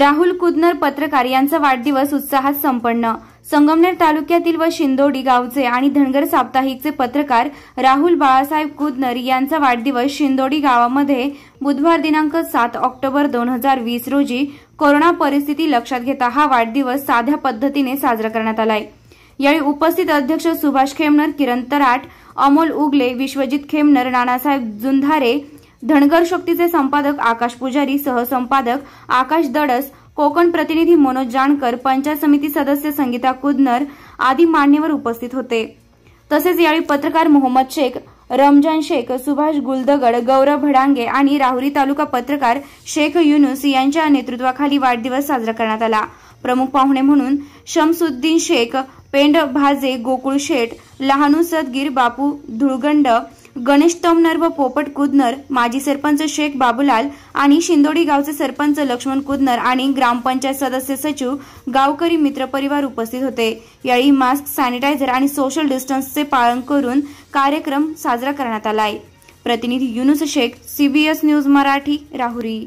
राहुल कुदनर पत्रकार यांचा वाढदिवस उत्साहात संपन्न संगमनेर तालुक्यातील व शिंदोडी गावचे आणि धनगर साप्ताहिकचे पत्रकार राहुल बाळासाहेब कुदनर यांचा वाढदिवस शिंदोडी गावामध्ये बुधवार दिनांक सात ऑक्टोबर दोन हजार वीस रोजी कोरोना परिस्थिती लक्षात घेता हा वाढदिवस साध्या पद्धतीने साजरा करण्यात आलाय यावेळी उपस्थित अध्यक्ष सुभाष खेमनर किरण तराट अमोल उगले विश्वजित खेमनर नानासाहेब जुंधारे धनगर शक्तीचे संपादक आकाश पुजारी सहसंपादक आकाश दडस कोकण प्रतिनिधी मनोज जानकर पंचायत समिती सदस्य संगीता कुदनर आदी मान्यवर उपस्थित होते तसेच यावेळी पत्रकार मोहम्मद शेख रमजान शेख सुभाष गुलदगड गौरव भडांगे आणि राहुरी तालुका पत्रकार शेख युनुस यांच्या नेतृत्वाखाली वाढदिवस साजरा करण्यात आला प्रमुख पाहुणे म्हणून शमसुद्दीन शेख पेंड भाजे गोकुळ शेठ लहानू सदगीर बापू धुळगंड गणेश तमनर व पोपट कुदनर माजी सरपंच शेख बाबूलाल आणि शिंदोडी गावचे सरपंच लक्ष्मण कुदनर आणि ग्रामपंचायत सदस्य सचिव गावकरी मित्र परिवार उपस्थित होते यावेळी मास्क सॅनिटायझर आणि सोशल डिस्टन्सचे पालन करून कार्यक्रम साजरा करण्यात आला आहे प्रतिनिधी युनुस शेख सीबीएस न्यूज मराठी राहुरी